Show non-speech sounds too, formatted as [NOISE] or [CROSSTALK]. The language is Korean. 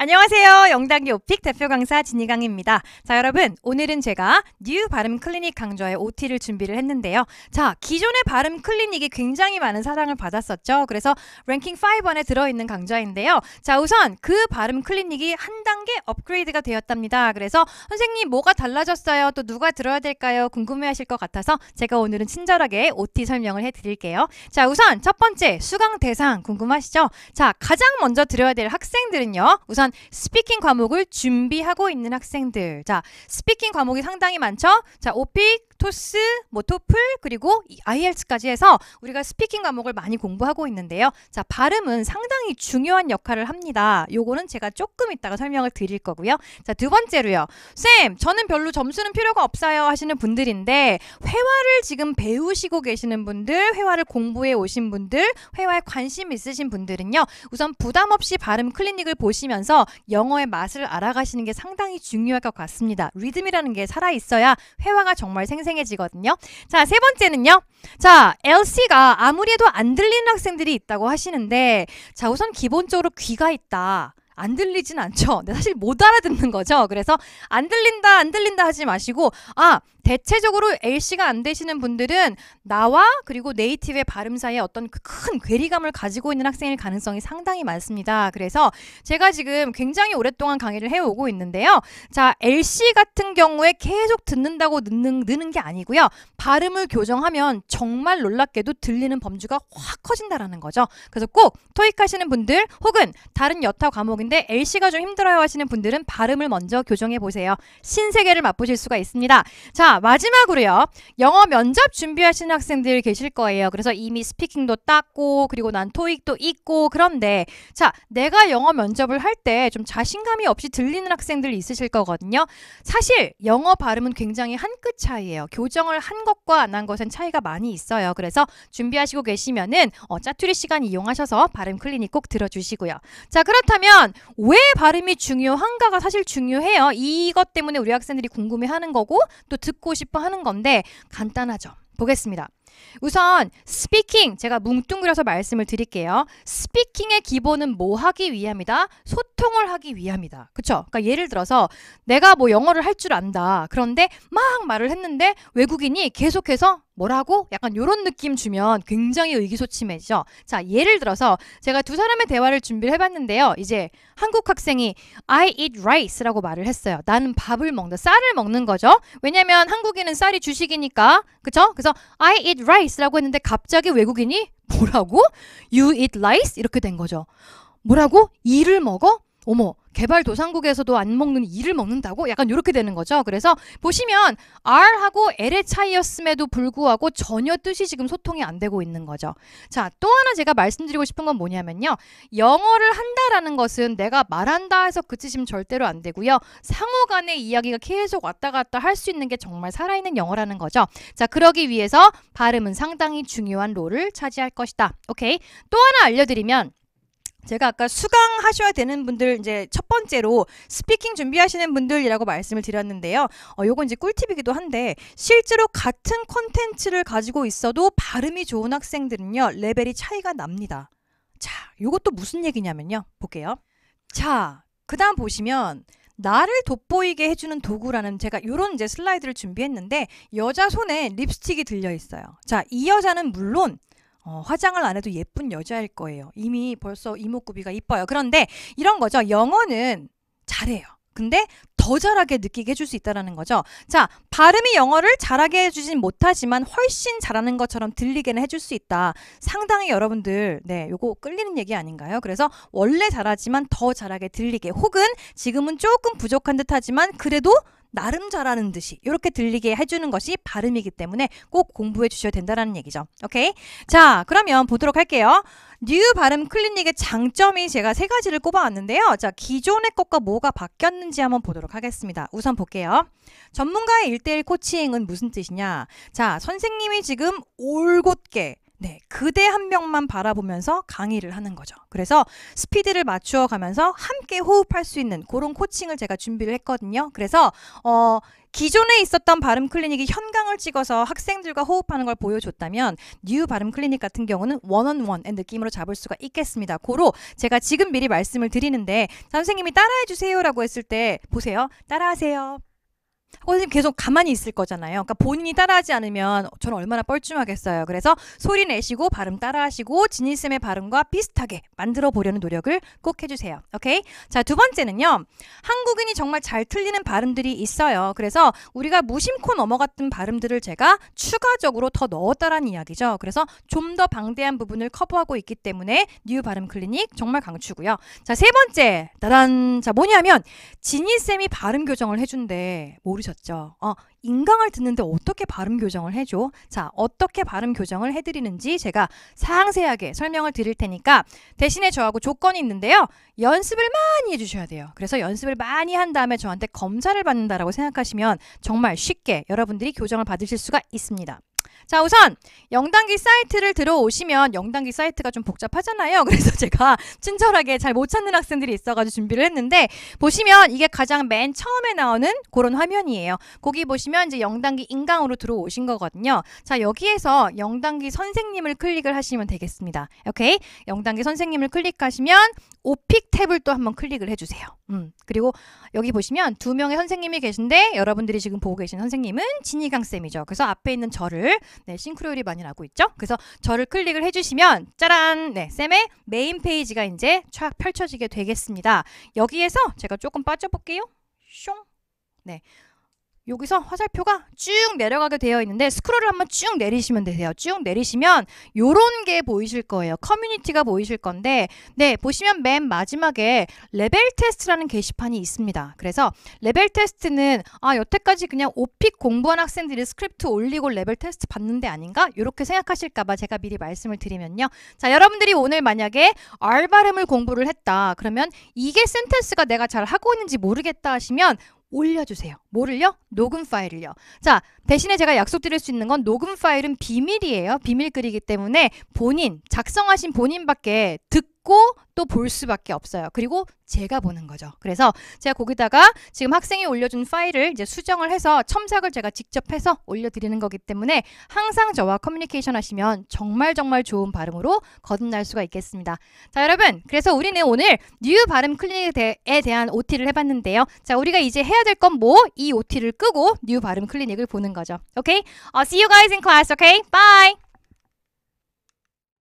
안녕하세요. 영단기 오픽 대표 강사 진희강입니다. 자, 여러분. 오늘은 제가 뉴 발음 클리닉 강좌의 OT를 준비를 했는데요. 자, 기존의 발음 클리닉이 굉장히 많은 사랑을 받았었죠. 그래서 랭킹 5 안에 들어있는 강좌인데요. 자, 우선 그 발음 클리닉이 한 단계 업그레이드가 되었답니다. 그래서 선생님 뭐가 달라졌어요? 또 누가 들어야 될까요? 궁금해하실 것 같아서 제가 오늘은 친절하게 OT 설명을 해드릴게요. 자, 우선 첫 번째 수강 대상 궁금하시죠? 자, 가장 먼저 들어야 될 학생들은요. 우선 일단 스피킹 과목을 준비하고 있는 학생들. 자, 스피킹 과목이 상당히 많죠? 자, 오픽 토스, 뭐 토플 그리고 IELTS까지 해서 우리가 스피킹 과목을 많이 공부하고 있는데요. 자, 발음은 상당히 중요한 역할을 합니다. 요거는 제가 조금 이따가 설명을 드릴 거고요. 자, 두 번째로요. 쌤, 저는 별로 점수는 필요가 없어요 하시는 분들인데 회화를 지금 배우시고 계시는 분들, 회화를 공부해 오신 분들, 회화에 관심 있으신 분들은요. 우선 부담 없이 발음 클리닉을 보시면서 영어의 맛을 알아가시는 게 상당히 중요할 것 같습니다. 리듬이라는 게 살아 있어야 회화가 정말 생생 생생해지거든요. 자, 세 번째는요. 자, LC가 아무리 해도 안 들리는 학생들이 있다고 하시는데 자, 우선 기본적으로 귀가 있다. 안 들리진 않죠. 근데 사실 못 알아듣는 거죠. 그래서 안 들린다, 안 들린다 하지 마시고, 아, 대체적으로 l c 가안 되시는 분들은 나와 그리고 네이티브의 발음 사이에 어떤 그 큰 괴리감을 가지고 있는 학생일 가능성이 상당히 많습니다. 그래서 제가 지금 굉장히 오랫동안 강의를 해오고 있는데요. 자, l c 같은 경우에 계속 듣는다고 느는, 느는 게 아니고요. 발음을 교정하면 정말 놀랍게도 들리는 범주가 확 커진다라는 거죠. 그래서 꼭 토익 하시는 분들 혹은 다른 여타 과목인 있데 L씨가 좀 힘들어요 하시는 분들은 발음을 먼저 교정해 보세요. 신세계를 맛보실 수가 있습니다. 자, 마지막으로요. 영어 면접 준비하시는 학생들 계실 거예요. 그래서 이미 스피킹도 땄고 그리고 난 토익도 있고 그런데 자, 내가 영어 면접을 할 때 좀 자신감이 없이 들리는 학생들 있으실 거거든요. 사실 영어 발음은 굉장히 한 끗 차이예요. 교정을 한 것과 안 한 것은 차이가 많이 있어요. 그래서 준비하시고 계시면은 어, 짜투리 시간 이용하셔서 발음 클리닉 꼭 들어주시고요. 자, 그렇다면 왜 발음이 중요한가가 사실 중요해요. 이것 때문에 우리 학생들이 궁금해하는 거고 또 듣고 싶어 하는 건데 간단하죠. 보겠습니다. 우선 스피킹 제가 뭉뚱그려서 말씀을 드릴게요. 스피킹의 기본은 뭐 하기 위함이다? 소통을 하기 위함이다. 그쵸? 그러니까 예를 들어서 내가 뭐 영어를 할 줄 안다. 그런데 막 말을 했는데 외국인이 계속해서 뭐라고? 약간 요런 느낌 주면 굉장히 의기소침해지죠. 자, 예를 들어서 제가 두 사람의 대화를 준비를 해봤는데요. 이제 한국 학생이 I eat rice라고 말을 했어요. 나는 밥을 먹는다. 쌀을 먹는 거죠. 왜냐면 한국인은 쌀이 주식이니까. 그쵸? 그래서 I eat rice라고 했는데 갑자기 외국인이 뭐라고? You eat rice? 이렇게 된 거죠. 뭐라고? 이를 먹어? 어머 개발도상국에서도 안 먹는 이를 먹는다고 약간 이렇게 되는 거죠. 그래서 보시면 R하고 L의 차이였음에도 불구하고 전혀 뜻이 지금 소통이 안 되고 있는 거죠. 자, 또 하나 제가 말씀드리고 싶은 건 뭐냐면요. 영어를 한다라는 것은 내가 말한다 해서 그치시면 절대로 안 되고요. 상호 간의 이야기가 계속 왔다 갔다 할 수 있는 게 정말 살아있는 영어라는 거죠. 자, 그러기 위해서 발음은 상당히 중요한 롤을 차지할 것이다. 오케이. 또 하나 알려드리면 제가 아까 수강하셔야 되는 분들 이제 첫 번째로 스피킹 준비하시는 분들이라고 말씀을 드렸는데요. 어, 요건 이제 꿀팁이기도 한데 실제로 같은 컨텐츠를 가지고 있어도 발음이 좋은 학생들은요. 레벨이 차이가 납니다. 자, 요것도 무슨 얘기냐면요. 볼게요. 자, 그다음 보시면 나를 돋보이게 해주는 도구라는 제가 요런 이제 슬라이드를 준비했는데 여자 손에 립스틱이 들려 있어요. 자, 이 여자는 물론 어, 화장을 안 해도 예쁜 여자일 거예요. 이미 벌써 이목구비가 이뻐요. 그런데 이런 거죠. 영어는 잘해요. 근데 더 잘하게 느끼게 해줄 수 있다라는 거죠. 자, 발음이 영어를 잘하게 해주진 못하지만 훨씬 잘하는 것처럼 들리게는 해줄 수 있다. 상당히 여러분들, 네, 요거 끌리는 얘기 아닌가요? 그래서 원래 잘하지만 더 잘하게 들리게, 혹은 지금은 조금 부족한 듯하지만 그래도 나름 잘하는 듯이 이렇게 들리게 해주는 것이 발음이기 때문에 꼭 공부해 주셔야 된다는 얘기죠. 오케이? 자 그러면 보도록 할게요. 뉴 발음 클리닉의 장점이 제가 세 가지를 꼽아왔는데요. 자 기존의 것과 뭐가 바뀌었는지 한번 보도록 하겠습니다. 우선 볼게요. 전문가의 일대일 코칭은 무슨 뜻이냐? 자 선생님이 지금 올곧게 네, 그대 한 명만 바라보면서 강의를 하는 거죠. 그래서 스피드를 맞추어 가면서 함께 호흡할 수 있는 그런 코칭을 제가 준비를 했거든요. 그래서 어 기존에 있었던 발음 클리닉이 현강을 찍어서 학생들과 호흡하는 걸 보여줬다면 뉴 발음 클리닉 같은 경우는 원언원의 느낌으로 잡을 수가 있겠습니다. 고로 제가 지금 미리 말씀을 드리는데 선생님이 따라해 주세요라고 했을 때 보세요. 따라하세요. 선생님 계속 가만히 있을 거잖아요. 그러니까 본인이 따라하지 않으면 저는 얼마나 뻘쭘하겠어요. 그래서 소리 내시고 발음 따라하시고 지니쌤의 발음과 비슷하게 만들어 보려는 노력을 꼭 해주세요. 오케이? 자, 두 번째는요. 한국인이 정말 잘 틀리는 발음들이 있어요. 그래서 우리가 무심코 넘어갔던 발음들을 제가 추가적으로 더 넣었다라는 이야기죠. 그래서 좀 더 방대한 부분을 커버하고 있기 때문에 뉴 발음 클리닉 정말 강추고요. 자, 세 번째. 따란. 자, 뭐냐면 지니쌤이 발음 교정을 해준대. 뭐 모르셨죠? 어, 인강을 듣는데 어떻게 발음 교정을 해줘? 자, 어떻게 발음 교정을 해드리는지 제가 상세하게 설명을 드릴 테니까 대신에 저하고 조건이 있는데요. 연습을 많이 해주셔야 돼요. 그래서 연습을 많이 한 다음에 저한테 검사를 받는다라고 생각하시면 정말 쉽게 여러분들이 교정을 받으실 수가 있습니다. 자 우선 영단기 사이트를 들어오시면 영단기 사이트가 좀 복잡하잖아요. [LAUGHS] 그래서 제가 친절하게 잘 못 찾는 학생들이 있어가지고 준비를 했는데 보시면 이게 가장 맨 처음에 나오는 그런 화면이에요. 거기 보시면 이제 영단기 인강으로 들어오신 거거든요. 자 여기에서 영단기 선생님을 클릭을 하시면 되겠습니다. 오케이 영단기 선생님을 클릭하시면 오픽 탭을 또 한번 클릭을 해주세요. 음 그리고 여기 보시면 두 명의 선생님이 계신데 여러분들이 지금 보고 계신 선생님은 진희강 쌤이죠. 그래서 앞에 있는 저를 걸 네, 싱크로율이많이 나고 있죠. 그래서 저를 클릭을 해주시면 짜란 네, 쌤의 메인 페이지가 이제 촥 펼쳐지게 되겠습니다. 여기에서 제가 조금 빠져볼게요. 숑 네. 여기서 화살표가 쭉 내려가게 되어 있는데 스크롤을 한번 쭉 내리시면 되세요. 쭉 내리시면 요런 게 보이실 거예요. 커뮤니티가 보이실 건데 네, 보시면 맨 마지막에 레벨 테스트라는 게시판이 있습니다. 그래서 레벨 테스트는 아, 여태까지 그냥 오픽 공부한 학생들이 스크립트 올리고 레벨 테스트 받는데 아닌가? 이렇게 생각하실까 봐 제가 미리 말씀을 드리면요. 자, 여러분들이 오늘 만약에 R 발음을 공부를 했다. 그러면 이게 센텐스가 내가 잘 하고 있는지 모르겠다 하시면 올려주세요. 뭐를요? 녹음 파일을요. 자, 대신에 제가 약속드릴 수 있는 건 녹음 파일은 비밀이에요. 비밀글이기 때문에 본인, 작성하신 본인밖에 듣고 듣고 또볼 수밖에 없어요. 그리고 제가 보는 거죠. 그래서 제가 거기다가 지금 학생이 올려준 파일을 이제 수정을 해서 첨삭을 제가 직접 해서 올려드리는 거기 때문에 항상 저와 커뮤니케이션 하시면 정말 정말 좋은 발음으로 거듭날 수가 있겠습니다. 자, 여러분. 그래서 우리는 오늘 뉴 발음 클리닉에 대한 OT를 해봤는데요. 자, 우리가 이제 해야 될 건 뭐? 이 OT를 끄고 뉴 발음 클리닉을 보는 거죠. 오케이? Okay? I'll see you guys in class, okay? Bye!